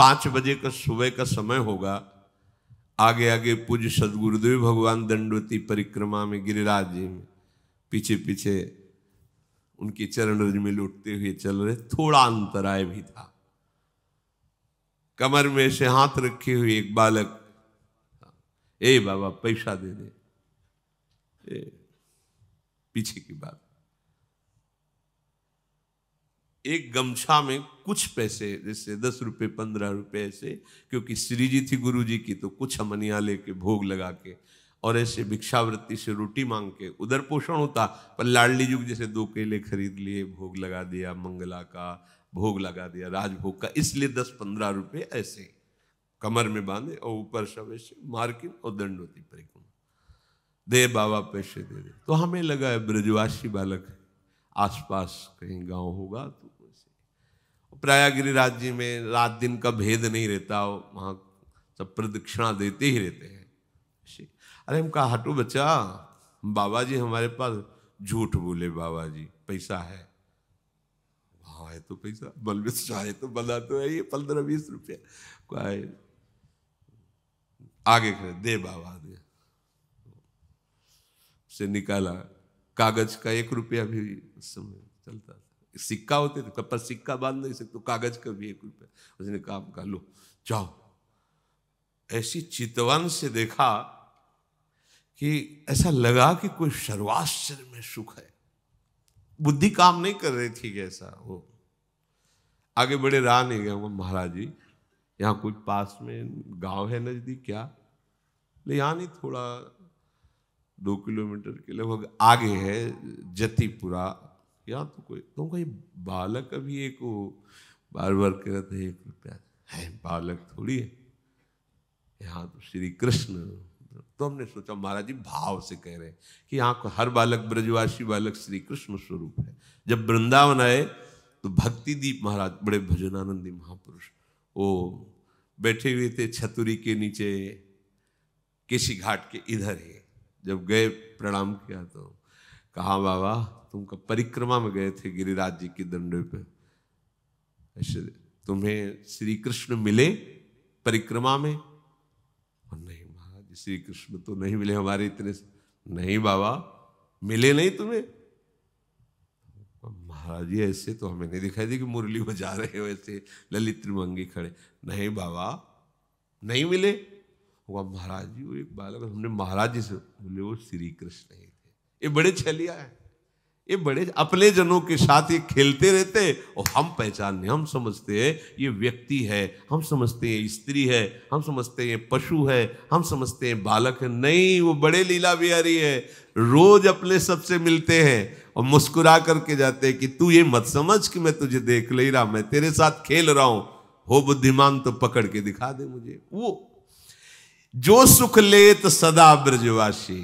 पाँच बजे का सुबह का समय होगा आगे आगे पूज्य सदगुरुदेव भगवान दंडवती परिक्रमा में गिरिराज जी में पीछे पीछे उनके चरण रज में लुटते हुए चल रहे थोड़ा अंतराय भी था कमर में से हाथ रखे हुए एक बालक ए बाबा पैसा दे दे ए, पीछे की बात एक गमछा में कुछ पैसे जैसे दस रुपये पंद्रह रुपये ऐसे क्योंकि श्री जी थी गुरु जी की तो कुछ हमनिया लेके भोग लगा के और ऐसे भिक्षावृत्ति से रोटी मांग के उधर पोषण होता पर लाडली युग जैसे दो केले खरीद लिए भोग लगा दिया मंगला का भोग लगा दिया राजभोग का इसलिए दस पंद्रह रुपये ऐसे कमर में बांधे और ऊपर सब ऐसे मार्किन और दंडोती परिक्रमा दे बाबा पैसे दे दे तो हमें लगा है ब्रजवासी बालक है आसपास कहीं गांव होगा तो वैसे राज्य जी में रात दिन का भेद नहीं रहता वहाँ सब प्रदक्षिणा देते ही रहते हैं अरे हम कहा हटो बच्चा बाबा जी हमारे पास झूठ बोले बाबा जी पैसा है हाँ है तो पैसा बल चाहे तो बना तो है ये पंद्रह बीस रुपया आगे खड़े दे बाबा दे से निकाला कागज का एक रुपया भी उस समय चलता था सिक्का होते थे पर सिक्का बांध नहीं सकते तो कागज का भी एक रुपया उसने कहा का लो जाओ ऐसी चितवन से देखा कि ऐसा लगा कि कोई सर्वाश्चर्य में सुख है बुद्धि काम नहीं कर रही थी कैसा वो आगे बड़े राह नहीं गए महाराज जी यहाँ कुछ पास में गांव है नज़दीक क्या ले यहाँ नहीं थोड़ा दो किलोमीटर के लगभग आगे है जतिपुरा यहाँ तो कोई तुम तो कहीं बालक अभी एक वो बार बार कह रहे थे एक है बालक थोड़ी है यहाँ तो श्री कृष्ण तो हमने सोचा महाराज जी भाव से कह रहे हैं कि यहाँ को हर बालक ब्रजवासी बालक श्री कृष्ण स्वरूप है जब वृंदावन आए तो भक्ति दीप महाराज बड़े भजनानंदी महापुरुष वो बैठे हुए थे छतुरी के नीचे केसी घाट के इधर ही जब गए प्रणाम किया तो कहा बाबा तुम कब परिक्रमा में गए थे गिरिराज जी के दंडे पे तुम्हें श्री कृष्ण मिले परिक्रमा में और नहीं महाराज श्री कृष्ण तो नहीं मिले हमारे इतने नहीं बाबा मिले नहीं तुम्हें महाराज जी ऐसे तो हमें नहीं दिखाई दी कि मुरली बजा रहे हो ऐसे ललित त्रिमंगी खड़े नहीं बाबा नहीं मिले हुआ महाराज जी वो एक बालक हमने महाराज जी से बोले वो श्री कृष्ण है ये बड़े छलिया है ये बड़े अपने जनों के साथ ये खेलते रहते और हम पहचानने हम समझते हैं ये व्यक्ति है हम समझते हैं स्त्री है हम समझते हैं पशु है हम समझते हैं बालक है नहीं वो बड़े लीला बिहारी है रोज अपने सबसे मिलते हैं और मुस्कुरा करके जाते हैं कि तू ये मत समझ कि मैं तुझे देख ले रहा मैं तेरे साथ खेल रहा हूं हो बुद्धिमान तो पकड़ के दिखा दे मुझे वो जो सुख लेत सदा ब्रजवासी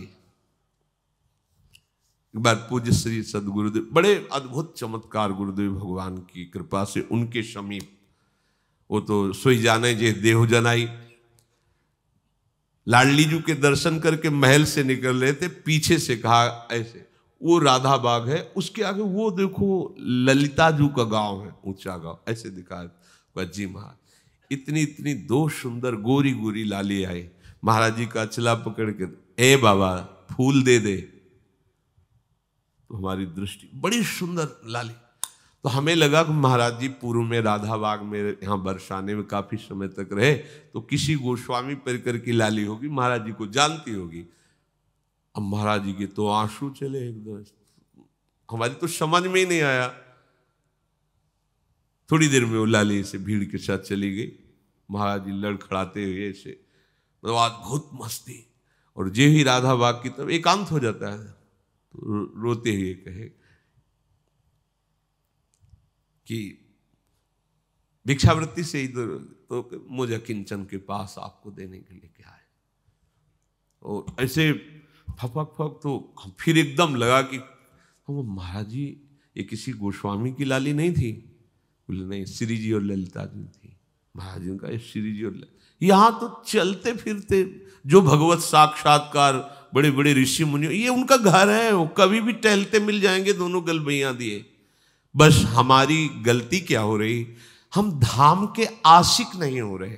एक बार पूज्य श्री सदगुरुदेव बड़े अद्भुत चमत्कार गुरुदेव भगवान की कृपा से उनके समीप वो तो सोई जाने जे देह जनाई लाडली जू के दर्शन करके महल से निकल रहे थे पीछे से कहा ऐसे वो राधा बाग है उसके आगे वो देखो ललिता जू का गांव है ऊंचा गांव ऐसे दिखा जी महाराज इतनी इतनी दो सुंदर गोरी गोरी लाली आई महाराज जी का चला पकड़ के ए बाबा फूल दे दे तो हमारी दृष्टि बड़ी सुंदर लाली तो हमें लगा कि महाराज जी पूर्व में राधा बाग में यहाँ बरसाने में काफी समय तक रहे तो किसी गोस्वामी परिकर की लाली होगी महाराज जी को जानती होगी अब महाराज जी के तो आंसू चले एकदम हमारी तो समझ में ही नहीं आया थोड़ी देर में वो लाली ऐसे भीड़ के साथ चली गई महाराज जी लड़खड़ाते हुए ऐसे मतलब बहुत मस्ती और जे ही राधा बाग की तरफ एकांत हो जाता है रोते हुए कहे कि भिक्षावृत्ति से इधर तो, तो मुझे किंचन के पास आपको देने के लिए क्या है और ऐसे फपक फक तो फिर एकदम लगा कि हम महाराज जी ये किसी गोस्वामी की लाली नहीं थी बोले नहीं श्री जी और ललिता जी थी महाराज जी का श्री जी और यहाँ तो चलते फिरते जो भगवत साक्षात्कार बड़े बड़े ऋषि मुनि ये उनका घर है वो कभी भी टहलते मिल जाएंगे दोनों गल दिए बस हमारी गलती क्या हो रही हम धाम के आशिक नहीं हो रहे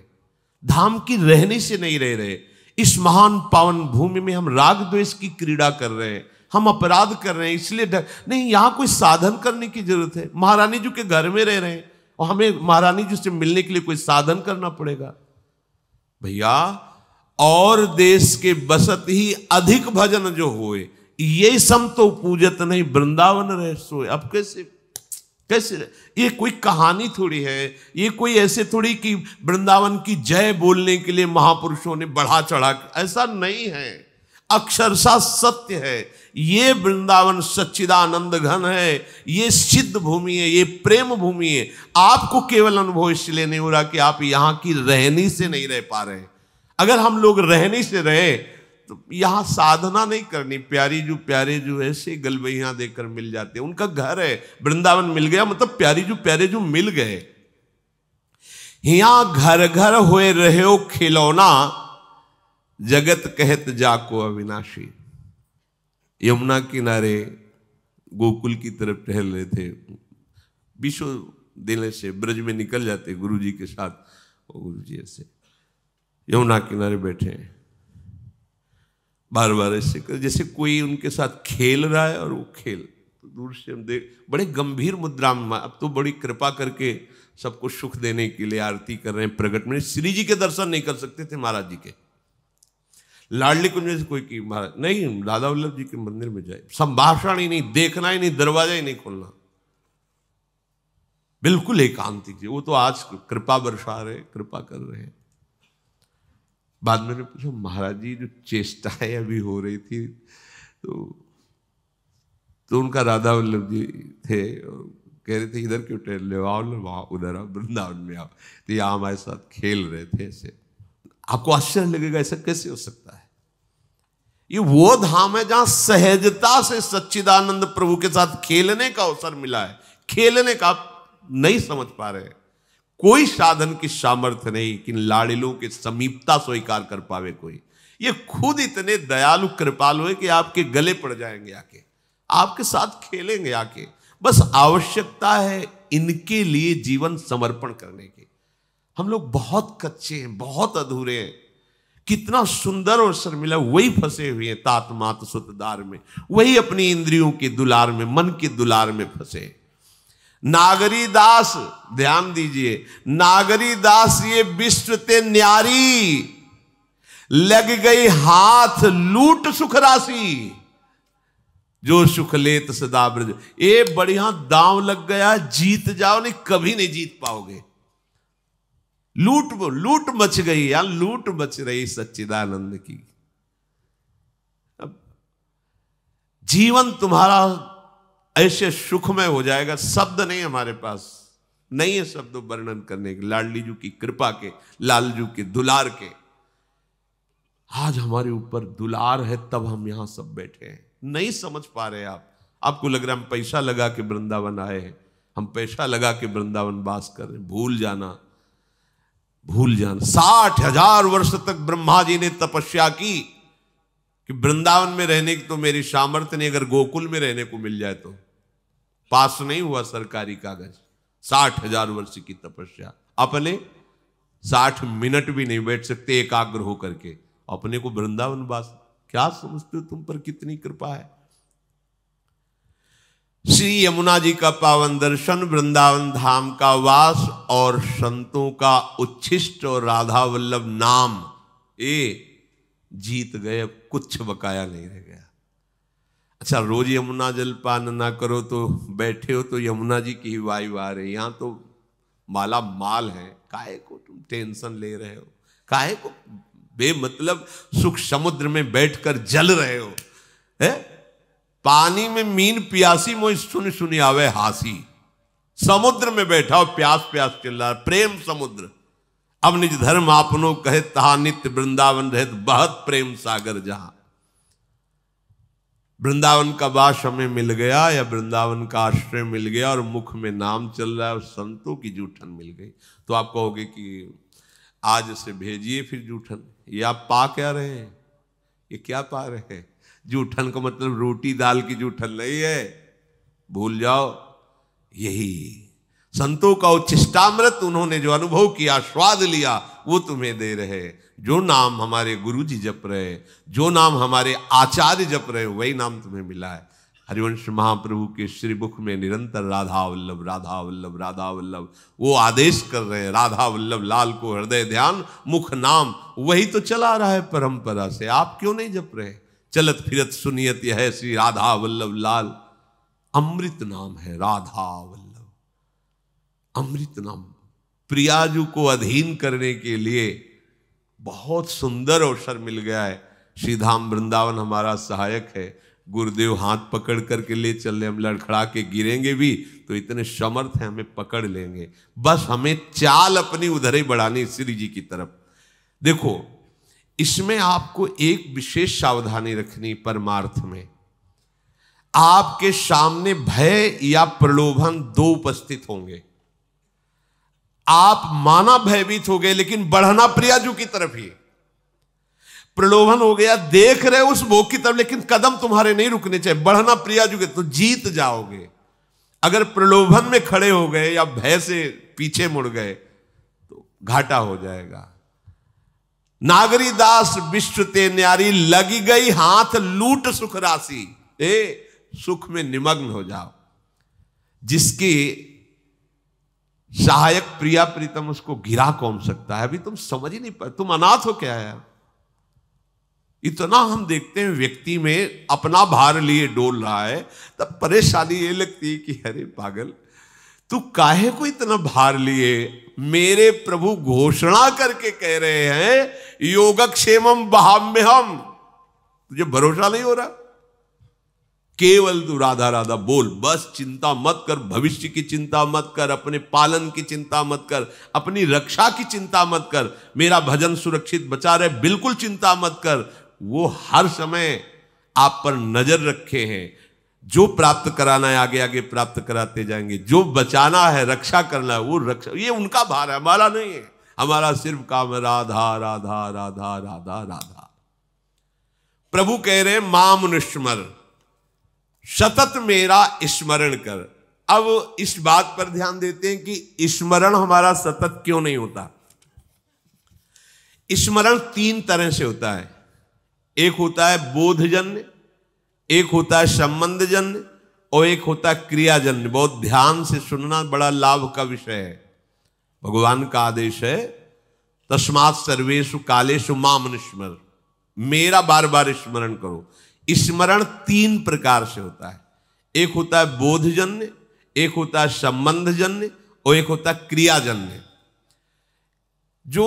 धाम की रहने से नहीं रह रहे इस महान पावन भूमि में हम राग द्वेष की क्रीड़ा कर रहे हैं हम अपराध कर रहे हैं इसलिए डर नहीं यहाँ कोई साधन करने की जरूरत है महारानी जी के घर में रह रहे हैं और हमें महारानी जी से मिलने के लिए कोई साधन करना पड़ेगा भैया और देश के बसत ही अधिक भजन जो हुए ये सम तो पूजत नहीं वृंदावन रह सोए अब कैसे कैसे ये कोई कहानी थोड़ी है ये कोई ऐसे थोड़ी कि वृंदावन की जय बोलने के लिए महापुरुषों ने बढ़ा चढ़ा ऐसा नहीं है अक्षरशा सत्य है ये वृंदावन सच्चिदानंद घन है ये सिद्ध भूमि है ये प्रेम भूमि है आपको केवल अनुभव इसलिए नहीं हो रहा कि आप यहाँ की रहनी से नहीं रह पा रहे हैं अगर हम लोग रहने से रहे तो यहाँ साधना नहीं करनी प्यारी जो प्यारे जो ऐसे गलबैया देकर मिल जाते उनका घर है वृंदावन मिल गया मतलब प्यारी जो प्यारे जो मिल गए यहां घर घर हुए रहे हो खिलौना जगत कहत जाको अविनाशी यमुना किनारे गोकुल की तरफ टहल रहे थे विश्व देने से ब्रज में निकल जाते गुरुजी के साथ गुरु जी ऐसे यमुना किनारे बैठे हैं बार बार ऐसे कर जैसे कोई उनके साथ खेल रहा है और वो खेल तो दूर से हम देख बड़े गंभीर मुद्रा में अब तो बड़ी कृपा करके सबको सुख देने के लिए आरती कर रहे हैं प्रकट में श्री जी के दर्शन नहीं कर सकते थे महाराज जी के लाडली कुंज से कोई की महाराज नहीं दादा वल्लभ जी के मंदिर में जाए संभाषण ही नहीं देखना ही नहीं दरवाजा ही नहीं खोलना बिल्कुल एकांतिक जी वो तो आज कृपा बरसा रहे कृपा कर रहे हैं बाद में पूछा महाराज जी जो चेष्टाएं अभी हो रही थी तो तो उनका राधा वल्लभ जी थे और कह रहे थे इधर क्यों टहल रहे आओ वहाँ उधर आओ वृंदावन में आओ तो यहाँ हमारे साथ खेल रहे थे ऐसे आपको आश्चर्य लगेगा ऐसा कैसे हो सकता है ये वो धाम है जहां सहजता से सच्चिदानंद प्रभु के साथ खेलने का अवसर मिला है खेलने का आप नहीं समझ पा रहे हैं कोई साधन की सामर्थ्य नहीं कि लाड़िलों के समीपता स्वीकार कर पावे कोई ये खुद इतने दयालु कृपालु है कि आपके गले पड़ जाएंगे आके आपके साथ खेलेंगे आके बस आवश्यकता है इनके लिए जीवन समर्पण करने की हम लोग बहुत कच्चे हैं बहुत अधूरे हैं कितना सुंदर अवसर मिला वही फंसे हुए हैं तात मात सुतदार में वही अपनी इंद्रियों के दुलार में मन के दुलार में फंसे हैं नागरी दास ध्यान दीजिए नागरी दास ये विश्व ते न्यारी लग गई हाथ लूट सुख राशि जो सुख लेत सदा ब्रज ये बढ़िया दाव लग गया जीत जाओ नहीं कभी नहीं जीत पाओगे लूट लूट मच गई यार लूट मच रही सच्चिदानंद की अब जीवन तुम्हारा ऐसे सुख में हो जाएगा शब्द नहीं हमारे पास नहीं है शब्द वर्णन करने के लाडली जू की कृपा के लालजू के दुलार के आज हमारे ऊपर दुलार है तब हम यहां सब बैठे हैं नहीं समझ पा रहे आप आपको लग रहा है हम पैसा लगा के वृंदावन आए हैं हम पैसा लगा के वृंदावन वास कर रहे हैं भूल जाना भूल जाना साठ हजार वर्ष तक ब्रह्मा जी ने तपस्या की कि वृंदावन में रहने की तो मेरी सामर्थ्य नहीं अगर गोकुल में रहने को मिल जाए तो पास नहीं हुआ सरकारी कागज साठ हजार वर्ष की तपस्या अपने साठ मिनट भी नहीं बैठ सकते एकाग्र होकर के अपने को वृंदावन वास क्या समझते हो तुम पर कितनी कृपा है श्री यमुना जी का पावन दर्शन वृंदावन धाम का वास और संतों का उच्छिष्ट और राधा वल्लभ नाम ये जीत गए कुछ बकाया नहीं रह गया अच्छा रोज यमुना जल पान ना करो तो बैठे हो तो यमुना जी की ही वायु आ रही यहाँ तो माला माल है काहे को तुम टेंशन ले रहे हो काहे को बेमतलब सुख समुद्र में बैठकर जल रहे हो है पानी में मीन प्यासी मोह सुन सुनी आवे हासी समुद्र में बैठा हो प्यास प्यास चिल्ला प्रेम समुद्र अब निज धर्म आपनों कहे तहा नित्य वृंदावन रहित बहुत प्रेम सागर जहां वृंदावन का वास हमें मिल गया या वृंदावन का आश्रय मिल गया और मुख में नाम चल रहा है और संतों की जूठन मिल गई तो आप कहोगे कि आज से भेजिए फिर जूठन ये आप पा क्या रहे हैं ये क्या पा रहे हैं जूठन का मतलब रोटी दाल की जूठन नहीं है भूल जाओ यही संतों का उच्चिष्टामृत उन्होंने जो अनुभव किया स्वाद लिया वो तुम्हें दे रहे हैं जो नाम हमारे गुरु जी जप रहे जो नाम हमारे आचार्य जप रहे वही नाम तुम्हें मिला है हरिवंश महाप्रभु के श्री मुख में निरंतर राधा वल्लभ राधा वल्लभ राधा वल्लभ वो आदेश कर रहे हैं राधा वल्लभ लाल को हृदय ध्यान मुख नाम वही तो चला रहा है परंपरा से आप क्यों नहीं जप रहे चलत फिरत सुनियत यह श्री राधा वल्लभ लाल अमृत नाम है राधा वल्लभ अमृत नाम प्रियाजू को अधीन करने के लिए बहुत सुंदर अवसर मिल गया है श्री धाम वृंदावन हमारा सहायक है गुरुदेव हाथ पकड़ करके ले चल रहे हम लड़खड़ा के गिरेंगे भी तो इतने समर्थ हैं हमें पकड़ लेंगे बस हमें चाल अपनी उधर ही बढ़ानी श्री जी की तरफ देखो इसमें आपको एक विशेष सावधानी रखनी परमार्थ में आपके सामने भय या प्रलोभन दो उपस्थित होंगे आप माना भयभीत हो गए लेकिन बढ़ना प्रियाजू की तरफ ही प्रलोभन हो गया देख रहे उस भोग की तरफ लेकिन कदम तुम्हारे नहीं रुकने चाहिए बढ़ना प्रियाजू के तो जीत जाओगे अगर प्रलोभन में खड़े हो गए या भय से पीछे मुड़ गए तो घाटा हो जाएगा नागरी दास विश्व ते न्यारी लगी गई हाथ लूट सुख राशि ए सुख में निमग्न हो जाओ जिसकी सहायक प्रिया प्रीतम उसको गिरा कौन सकता है अभी तुम समझ ही नहीं पा तुम अनाथ हो क्या यार इतना हम देखते हैं व्यक्ति में अपना भार लिए डोल रहा है तब परेशानी ये लगती है कि अरे पागल तू काहे को इतना भार लिए मेरे प्रभु घोषणा करके कह रहे हैं योगक्षेम बहाम में हम तुझे भरोसा नहीं हो रहा केवल तू राधा राधा बोल बस चिंता मत कर भविष्य की चिंता मत कर अपने पालन की चिंता मत कर अपनी रक्षा की चिंता मत कर मेरा भजन सुरक्षित बचा रहे बिल्कुल चिंता मत कर वो हर समय आप पर नजर रखे हैं जो प्राप्त कराना है आगे आगे प्राप्त कराते जाएंगे जो बचाना है रक्षा करना है वो रक्षा ये उनका भार है हमारा नहीं है हमारा सिर्फ काम है राधा राधा राधा राधा राधा प्रभु कह रहे माम निष्मर सतत मेरा स्मरण कर अब इस बात पर ध्यान देते हैं कि स्मरण हमारा सतत क्यों नहीं होता स्मरण तीन तरह से होता है एक होता है बोधजन्य एक होता है संबंधजन्य और एक होता है क्रियाजन्य बहुत ध्यान से सुनना बड़ा लाभ का विषय है भगवान का आदेश है तस्मात सर्वेशु कालेशु मामन स्मर मेरा बार बार स्मरण करो स्मरण तीन प्रकार से होता है एक होता है बोधजन्य एक होता है संबंधजन्य और एक होता है क्रियाजन्य जो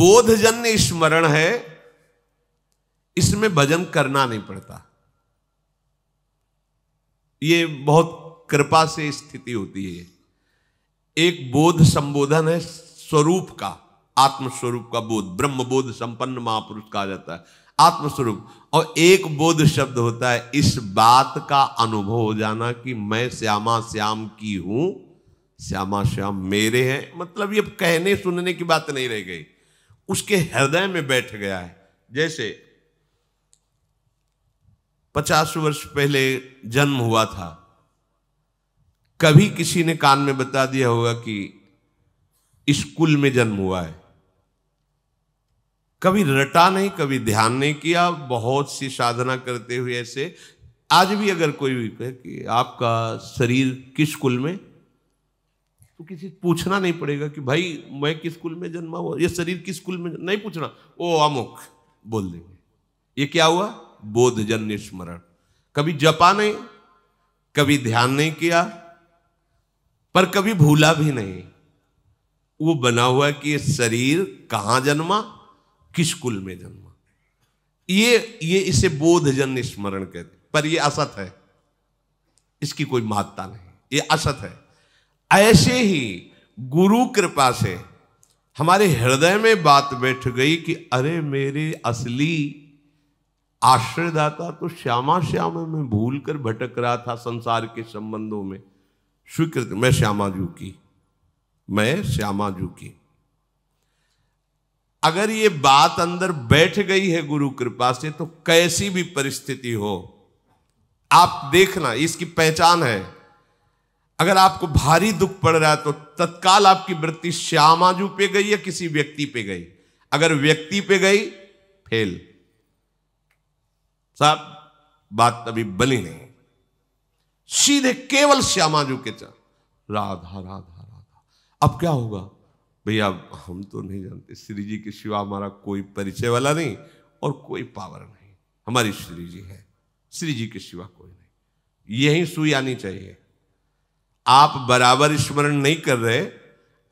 बोधजन्य स्मरण है इसमें भजन करना नहीं पड़ता ये बहुत कृपा से स्थिति होती है एक बोध संबोधन है स्वरूप का आत्मस्वरूप का बोध ब्रह्म बोध संपन्न महापुरुष कहा जाता है आत्मस्वरूप और एक बोध शब्द होता है इस बात का अनुभव हो जाना कि मैं श्यामा श्याम की हूं श्यामा श्याम मेरे हैं मतलब ये कहने सुनने की बात नहीं रह गई उसके हृदय में बैठ गया है जैसे पचास वर्ष पहले जन्म हुआ था कभी किसी ने कान में बता दिया होगा कि स्कूल में जन्म हुआ है कभी रटा नहीं कभी ध्यान नहीं किया बहुत सी साधना करते हुए ऐसे आज भी अगर कोई भी कहे कि आपका शरीर किस कुल में तो किसी पूछना नहीं पड़ेगा कि भाई मैं किस कुल में जन्मा हुआ ये शरीर किस कुल में नहीं पूछना ओ अमुख बोल देंगे ये क्या हुआ बोधजन्य स्मरण कभी जपा नहीं कभी ध्यान नहीं किया पर कभी भूला भी नहीं वो बना हुआ कि ये शरीर कहाँ जन्मा किस कुल में जन्मा ये ये इसे बोधजन स्मरण कहते पर ये असत है इसकी कोई महत्ता नहीं ये असत है ऐसे ही गुरु कृपा से हमारे हृदय में बात बैठ गई कि अरे मेरे असली आश्रयदाता तो श्यामा श्यामा में भूल कर भटक रहा था संसार के संबंधों में स्वीकृत मैं श्यामा जू की मैं श्यामा जू की अगर ये बात अंदर बैठ गई है गुरु कृपा से तो कैसी भी परिस्थिति हो आप देखना इसकी पहचान है अगर आपको भारी दुख पड़ रहा है तो तत्काल आपकी वृत्ति श्यामाजू पे गई या किसी व्यक्ति पे गई अगर व्यक्ति पे गई फेल साहब बात अभी बनी नहीं सीधे केवल श्यामाजू के चल राधा राधा राधा अब क्या होगा भैया हम तो नहीं जानते श्री जी के शिवा हमारा कोई परिचय वाला नहीं और कोई पावर नहीं हमारी श्री जी है श्री जी के सिवा कोई नहीं यही सुई आनी चाहिए आप बराबर स्मरण नहीं कर रहे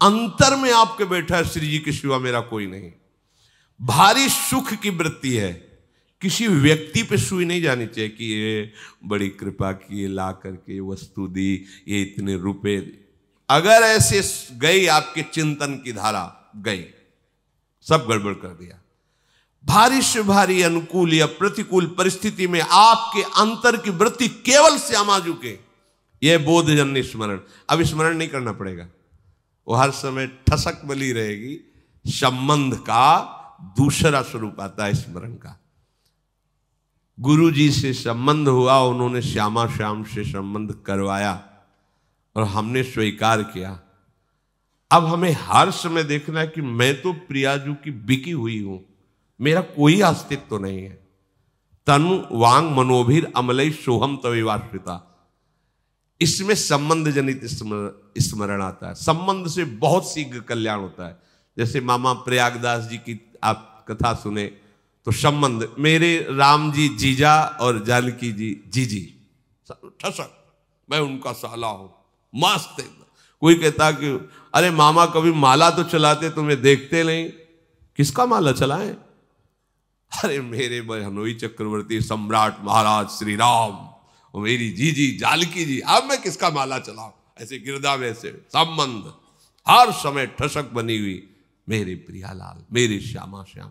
अंतर में आपके बैठा है श्री जी के सिवा मेरा कोई नहीं भारी सुख की वृत्ति है किसी व्यक्ति पे सुई नहीं जानी चाहिए कि ये बड़ी कृपा की ये ला करके वस्तु दी ये इतने रुपए अगर ऐसे गई आपके चिंतन की धारा गई सब गड़बड़ कर दिया भारी से भारी अनुकूल या प्रतिकूल परिस्थिति में आपके अंतर की वृत्ति केवल श्यामाजू झुके यह बोधजन्य स्मरण अब स्मरण नहीं करना पड़ेगा वो हर समय ठसक बली रहेगी संबंध का दूसरा स्वरूप आता है स्मरण का गुरु जी से संबंध हुआ उन्होंने श्यामा श्याम से संबंध करवाया और हमने स्वीकार किया अब हमें हर समय देखना है कि मैं तो प्रियाजू की बिकी हुई हूं मेरा कोई अस्तित्व तो नहीं है तनु वांग मनोभीर अमलय सोहम तविवाश्रिता इसमें संबंध जनित स्मरण आता है संबंध से बहुत शीघ्र कल्याण होता है जैसे मामा प्रयागदास जी की आप कथा सुने तो संबंध मेरे राम जी जीजा और जानकी जी जीजी ठसक मैं उनका साला हूं मस्त एकदम कोई कहता कि अरे मामा कभी माला तो चलाते तुम्हें तो देखते नहीं किसका माला चलाए अरे मेरे हनोई चक्रवर्ती सम्राट महाराज श्री राम और मेरी जी जालकी जी अब मैं किसका माला चला ऐसे गिरदा में संबंध हर समय ठसक बनी हुई मेरे प्रियालाल मेरे श्यामा श्याम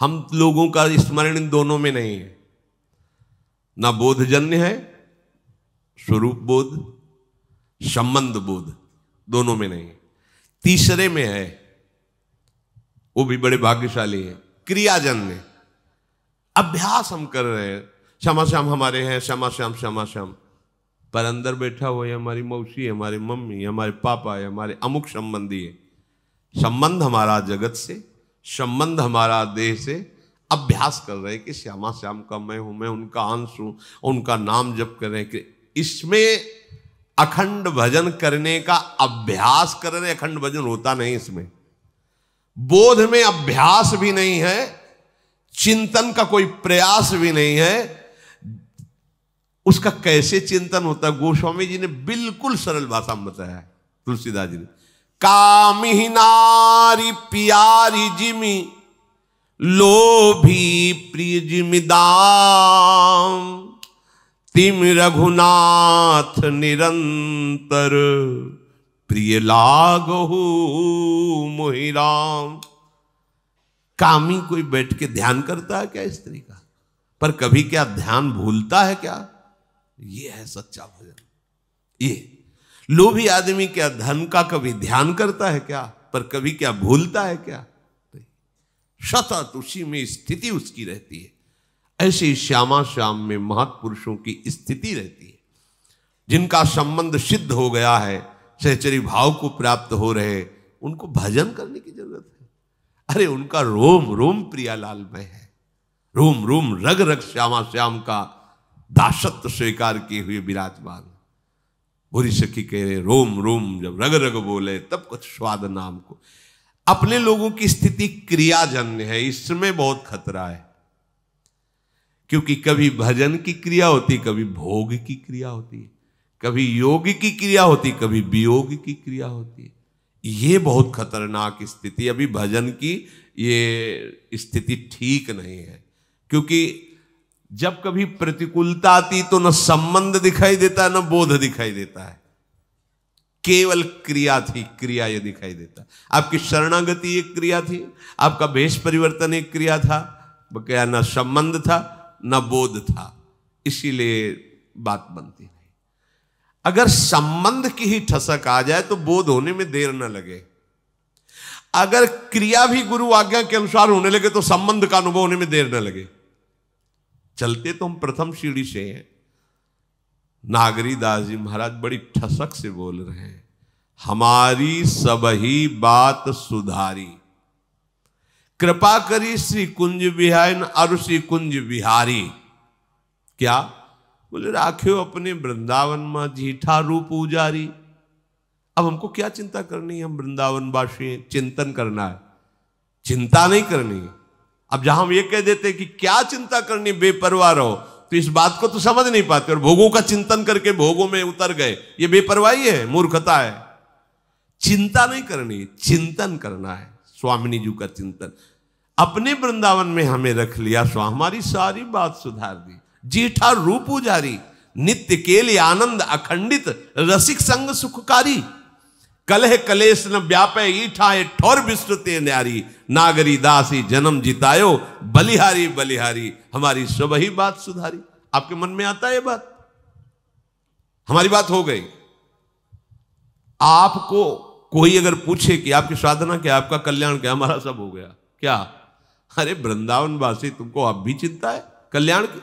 हम लोगों का स्मरण इन दोनों में नहीं है ना बोधजन्य है स्वरूप बोध संबंध बोध दोनों में नहीं तीसरे में है वो भी बड़े भाग्यशाली है क्रियाजन्य अभ्यास हम कर रहे हैं श्यामा श्याम हमारे हैं श्यामा श्याम श्यामा श्याम पर अंदर बैठा हुआ है हमारी मौसी है हमारी मम्मी हमारे पापा है हमारे अमुक संबंधी है संबंध हमारा जगत से संबंध हमारा देह से अभ्यास कर रहे हैं कि श्यामा श्याम का मैं हूं मैं उनका अंश हूं उनका नाम जप कर रहे हैं कि इसमें अखंड भजन करने का अभ्यास कर रहे अखंड भजन होता नहीं इसमें बोध में अभ्यास भी नहीं है चिंतन का कोई प्रयास भी नहीं है उसका कैसे चिंतन होता है गोस्वामी जी ने बिल्कुल सरल भाषा में बताया तुलसीदास जी ने ही नारी प्यारी जिमी लोभी प्रिय जिमिदाम तिम रघुनाथ निरंतर प्रिय लागहु मोहिराम कामी कोई बैठ के ध्यान करता है क्या स्त्री का पर कभी क्या ध्यान भूलता है क्या ये है सच्चा भजन ये लोभी आदमी क्या धन का कभी ध्यान करता है क्या पर कभी क्या भूलता है क्या सतत तो उसी में स्थिति उसकी रहती है ऐसी श्यामा श्याम में महत्पुरुषों की स्थिति रहती है जिनका संबंध सिद्ध हो गया है सहचरी भाव को प्राप्त हो रहे उनको भजन करने की जरूरत है अरे उनका रोम रोम प्रिया में है रोम रोम रग रग श्यामा श्याम का दासत्व स्वीकार किए हुए विराजमान बुरी सखी कह रहे रोम रोम जब रग रग बोले तब कुछ स्वाद नाम को अपने लोगों की स्थिति क्रियाजन्य है इसमें बहुत खतरा है क्योंकि कभी भजन की क्रिया होती कभी भोग की क्रिया होती है कभी योग की क्रिया होती कभी वियोग की क्रिया होती है ये बहुत खतरनाक स्थिति अभी भजन की ये स्थिति ठीक नहीं है क्योंकि जब कभी प्रतिकूलता आती तो न संबंध दिखाई देता है न बोध दिखाई देता है केवल क्रिया थी क्रिया ये दिखाई देता आपकी शरणागति एक क्रिया थी आपका भेष परिवर्तन एक क्रिया था क्या न संबंध था न बोध था इसीलिए बात बनती नहीं अगर संबंध की ही ठसक आ जाए तो बोध होने में देर न लगे अगर क्रिया भी गुरु आज्ञा के अनुसार होने लगे तो संबंध का अनुभव होने में देर न लगे चलते तो हम प्रथम सीढ़ी से हैं नागरी दास जी महाराज बड़ी ठसक से बोल रहे हैं हमारी सब ही बात सुधारी कृपा करी श्री कुंज बिहारी और श्री कुंज बिहारी क्या बोले राखे अपने वृंदावन में जीठा रूप उजारी अब हमको क्या चिंता करनी है हम वृंदावन वासी चिंतन करना है चिंता नहीं करनी है अब जहां हम ये कह देते कि क्या चिंता करनी बेपरवाह रहो तो इस बात को तो समझ नहीं पाते और भोगों का चिंतन करके भोगों में उतर गए ये बेपरवाही है मूर्खता है चिंता नहीं करनी चिंतन करना है स्वामिनी जी का चिंतन अपने वृंदावन में हमें रख लिया सो हमारी सारी बात सुधार दी जीठा रूप उजारी नित्य के लिए आनंद अखंडित रसिक संग सुखकारी कलह कलेश न व्यापे ईठाए ठोर विस्तृते न्यारी नागरी दासी जन्म जितायो बलिहारी बलिहारी हमारी सब ही बात सुधारी आपके मन में आता है बात हमारी बात हो गई आपको कोई अगर पूछे कि आपकी साधना क्या आपका कल्याण क्या हमारा सब हो गया क्या अरे वृंदावन वासी तुमको अब भी चिंता है कल्याण की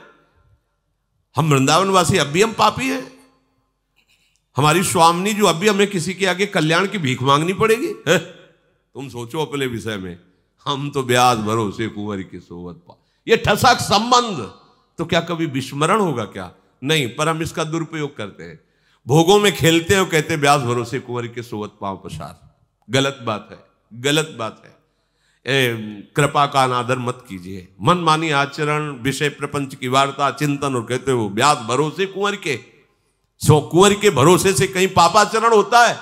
हम वृंदावन वासी अब भी हम पापी हैं हमारी स्वामी जो अब भी हमें किसी के आगे कल्याण की भीख मांगनी पड़ेगी है? तुम सोचो अपने विषय में हम तो ब्याज भरोसे कुंवर की सोवत पा ये ठसक संबंध तो क्या कभी विस्मरण होगा क्या नहीं पर हम इसका दुरुपयोग करते हैं भोगों में खेलते हो कहते ब्यास भरोसे कुंवर के सोवत पांव पसार गलत बात है गलत बात है ए, कृपा का अनादर मत कीजिए मन मानी आचरण विषय प्रपंच की वार्ता चिंतन और कहते हो ब्यास भरोसे कुंवर के सो कुंवर के भरोसे से कहीं पापाचरण होता है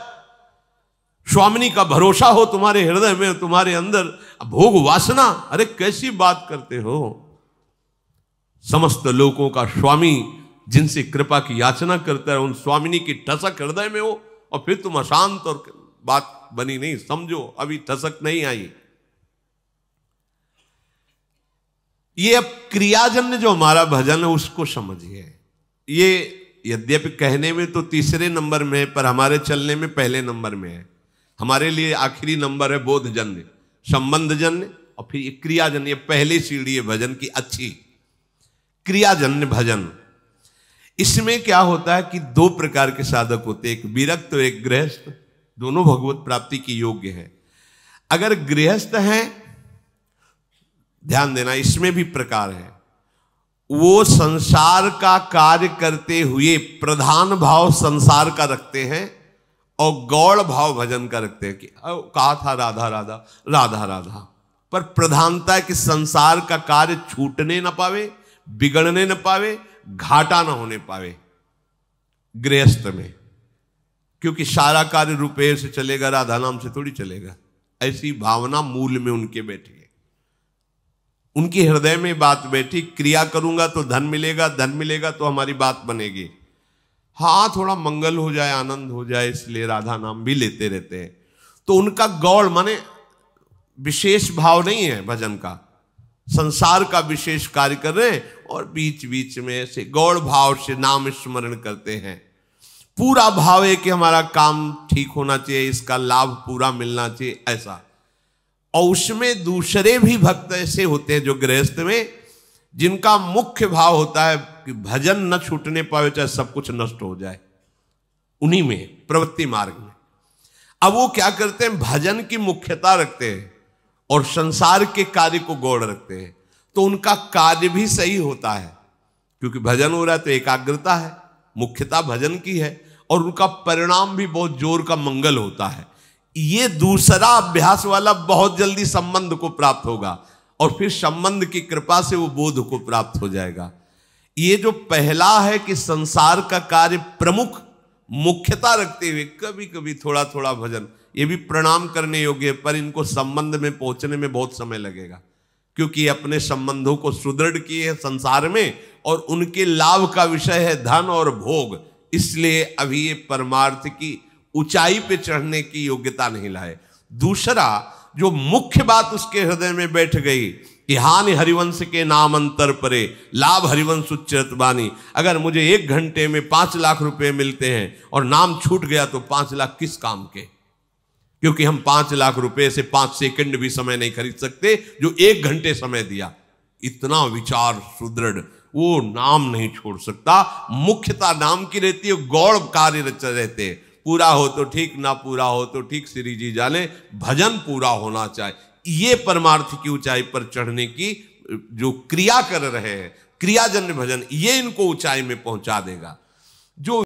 स्वामिनी का भरोसा हो तुम्हारे हृदय में तुम्हारे अंदर भोग वासना अरे कैसी बात करते हो समस्त लोगों का स्वामी जिनसे कृपा की याचना करता है उन स्वामिनी की ठसक हृदय में हो और फिर तुम अशांत और बात बनी नहीं समझो अभी ठसक नहीं आई ये अब क्रियाजन्य जो हमारा भजन है उसको समझिए ये यद्यपि कहने में तो तीसरे नंबर में है पर हमारे चलने में पहले नंबर में है हमारे लिए आखिरी नंबर है बोधजन्य संबंधजन्य और फिर ये क्रियाजन्य पहली सीढ़ी है भजन की अच्छी क्रियाजन्य भजन इसमें क्या होता है कि दो प्रकार के साधक होते हैं एक विरक्त और एक गृहस्थ दोनों भगवत प्राप्ति के योग्य हैं अगर गृहस्थ हैं ध्यान देना इसमें भी प्रकार है वो संसार का कार्य करते हुए प्रधान भाव संसार का रखते हैं और गौड़ भाव भजन का रखते हैं कि कहा था राधा राधा राधा राधा पर प्रधानता है कि संसार का कार्य छूटने ना पावे बिगड़ने न पावे घाटा ना होने पावे गृहस्थ में क्योंकि सारा कार्य रुपये से चलेगा राधा नाम से थोड़ी चलेगा ऐसी भावना मूल में उनके बैठी है उनकी हृदय में बात बैठी क्रिया करूंगा तो धन मिलेगा धन मिलेगा तो हमारी बात बनेगी हाँ थोड़ा मंगल हो जाए आनंद हो जाए इसलिए राधा नाम भी लेते रहते हैं तो उनका गौड़ माने विशेष भाव नहीं है भजन का संसार का विशेष कार्य कर रहे हैं और बीच बीच में से गौड़ भाव से नाम स्मरण करते हैं पूरा भाव है कि हमारा काम ठीक होना चाहिए इसका लाभ पूरा मिलना चाहिए ऐसा और उसमें दूसरे भी भक्त ऐसे होते हैं जो गृहस्थ में जिनका मुख्य भाव होता है कि भजन न छूटने पावे चाहे सब कुछ नष्ट हो जाए उन्हीं में प्रवृत्ति मार्ग में अब वो क्या करते हैं भजन की मुख्यता रखते हैं और संसार के कार्य को गौड़ रखते हैं तो उनका कार्य भी सही होता है क्योंकि भजन हो रहा है तो एकाग्रता है मुख्यता भजन की है और उनका परिणाम भी बहुत जोर का मंगल होता है ये दूसरा अभ्यास वाला बहुत जल्दी संबंध को प्राप्त होगा और फिर संबंध की कृपा से वो बोध को प्राप्त हो जाएगा ये जो पहला है कि संसार का कार्य प्रमुख मुख्यता रखते हुए कभी कभी थोड़ा थोड़ा भजन ये भी प्रणाम करने योग्य है पर इनको संबंध में पहुंचने में बहुत समय लगेगा क्योंकि अपने संबंधों को सुदृढ़ किए हैं संसार में और उनके लाभ का विषय है धन और भोग इसलिए अभी ये परमार्थ की ऊंचाई पे चढ़ने की योग्यता नहीं लाए दूसरा जो मुख्य बात उसके हृदय में बैठ गई कि हानि हरिवंश के नाम अंतर परे लाभ हरिवंश उच्चरत बानी अगर मुझे एक घंटे में पांच लाख रुपए मिलते हैं और नाम छूट गया तो पांच लाख किस काम के क्योंकि हम पांच लाख रुपए से पांच सेकंड भी समय नहीं खरीद सकते जो एक घंटे समय दिया इतना विचार सुदृढ़ वो नाम नहीं छोड़ सकता मुख्यता नाम की रहती है गौरव कार्य रहते हैं पूरा हो तो ठीक ना पूरा हो तो ठीक श्री जी जाने भजन पूरा होना चाहिए ये परमार्थ की ऊंचाई पर चढ़ने की जो क्रिया कर रहे हैं क्रियाजन्य भजन ये इनको ऊंचाई में पहुंचा देगा जो